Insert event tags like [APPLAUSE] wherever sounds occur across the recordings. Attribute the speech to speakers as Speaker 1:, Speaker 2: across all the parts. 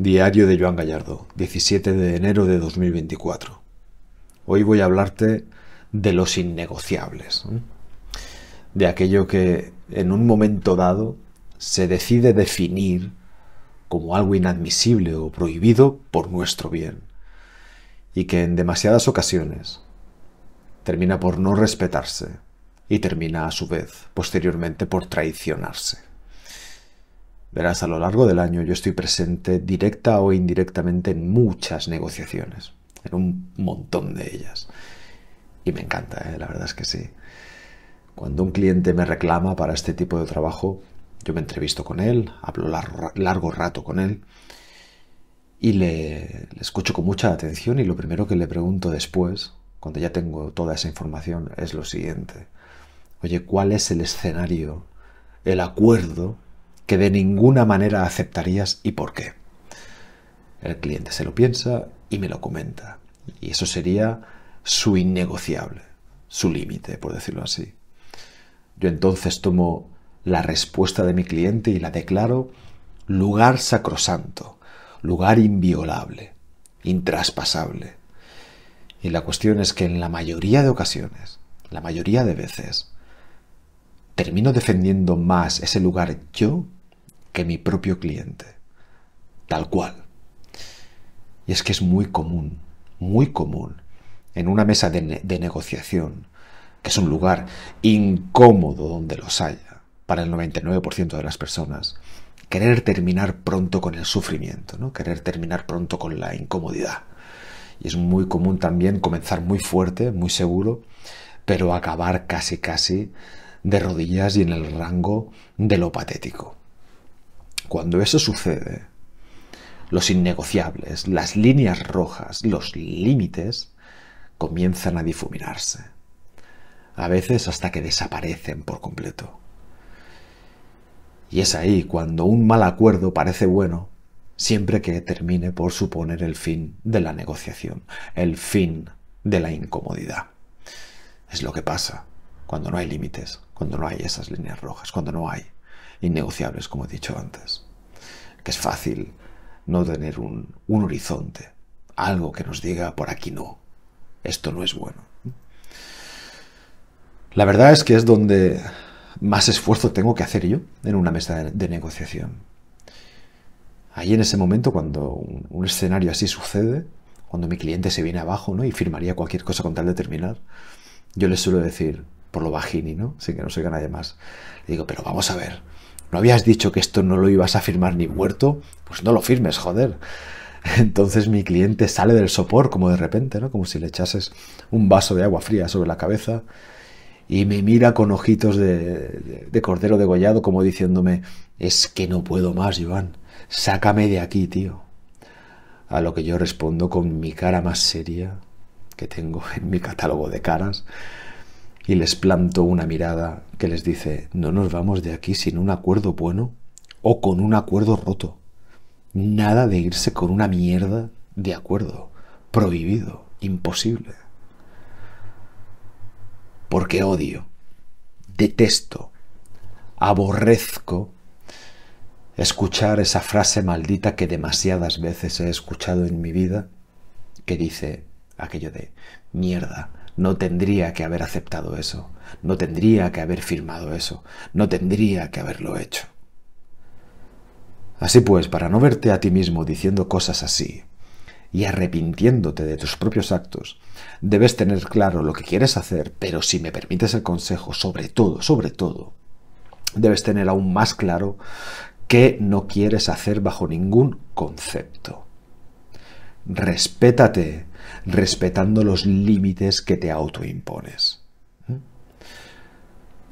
Speaker 1: Diario de Joan Gallardo, 17 de enero de 2024. Hoy voy a hablarte de los innegociables, de aquello que en un momento dado se decide definir como algo inadmisible o prohibido por nuestro bien, y que en demasiadas ocasiones termina por no respetarse y termina a su vez posteriormente por traicionarse. Verás, a lo largo del año yo estoy presente directa o indirectamente en muchas negociaciones, en un montón de ellas. Y me encanta, ¿eh? la verdad es que sí. Cuando un cliente me reclama para este tipo de trabajo, yo me entrevisto con él, hablo largo, rato con él y le, escucho con mucha atención y lo primero que le pregunto después, cuando ya tengo toda esa información, es lo siguiente. Oye, ¿cuál es el escenario, el acuerdo que de ninguna manera aceptarías y por qué. El cliente se lo piensa y me lo comenta. Y eso sería su innegociable, su límite, por decirlo así. Yo entonces tomo la respuesta de mi cliente y la declaro lugar sacrosanto, lugar inviolable, intraspasable. Y la cuestión es que en la mayoría de ocasiones, la mayoría de veces, termino defendiendo más ese lugar yo que mi propio cliente. Tal cual. Y es que es muy común, muy común, en una mesa de, negociación, que es un lugar incómodo donde los haya, para el 99% de las personas, querer terminar pronto con el sufrimiento, ¿no? querer terminar pronto con la incomodidad. Y es muy común también comenzar muy fuerte, muy seguro, pero acabar casi casi de rodillas y en el rango de lo patético. Cuando eso sucede, los innegociables, las líneas rojas, los límites, comienzan a difuminarse, a veces hasta que desaparecen por completo. Y es ahí cuando un mal acuerdo parece bueno, siempre que termine por suponer el fin de la negociación, el fin de la incomodidad. Es lo que pasa cuando no hay límites, cuando no hay esas líneas rojas, cuando no hay innegociables, como he dicho antes. Que es fácil no tener un, horizonte, algo que nos diga por aquí no, esto no es bueno. La verdad es que es donde más esfuerzo tengo que hacer yo en una mesa de, negociación. Ahí en ese momento, cuando un, escenario así sucede, cuando mi cliente se viene abajo ¿no? y firmaría cualquier cosa con tal de terminar, yo le suelo decir, por lo bajini, ¿no? Sin que no se nadie más. Le digo, pero vamos a ver, ¿no habías dicho que esto no lo ibas a firmar ni muerto? Pues no lo firmes, joder. [LAUGHS] Entonces mi cliente sale del sopor como de repente, ¿no? Como si le echases un vaso de agua fría sobre la cabeza y me mira con ojitos de, de cordero degollado como diciéndome, es que no puedo más, Joan, sácame de aquí, tío. A lo que yo respondo con mi cara más seria que tengo [LAUGHS] en mi catálogo de caras y les planto una mirada que les dice, no nos vamos de aquí sin un acuerdo bueno o con un acuerdo roto. Nada de irse con una mierda de acuerdo. Prohibido. Imposible. Porque odio, detesto, aborrezco escuchar esa frase maldita que demasiadas veces he escuchado en mi vida, que dice aquello de mierda, no tendría que haber aceptado eso, no tendría que haber firmado eso, no tendría que haberlo hecho. Así pues, para no verte a ti mismo diciendo cosas así y arrepintiéndote de tus propios actos, debes tener claro lo que quieres hacer, pero si me permites el consejo, sobre todo, sobre todo, debes tener aún más claro qué no quieres hacer bajo ningún concepto. Respétate respetando los límites que te autoimpones. ¿Mm?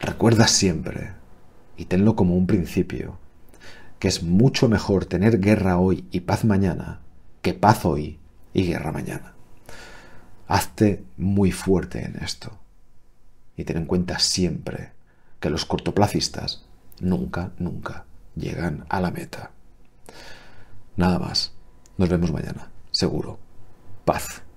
Speaker 1: Recuerda siempre, y tenlo como un principio, que es mucho mejor tener guerra hoy y paz mañana que paz hoy y guerra mañana. Hazte muy fuerte en esto y ten en cuenta siempre que los cortoplacistas nunca, nunca llegan a la meta. Nada más. Nos vemos mañana, seguro. Paz.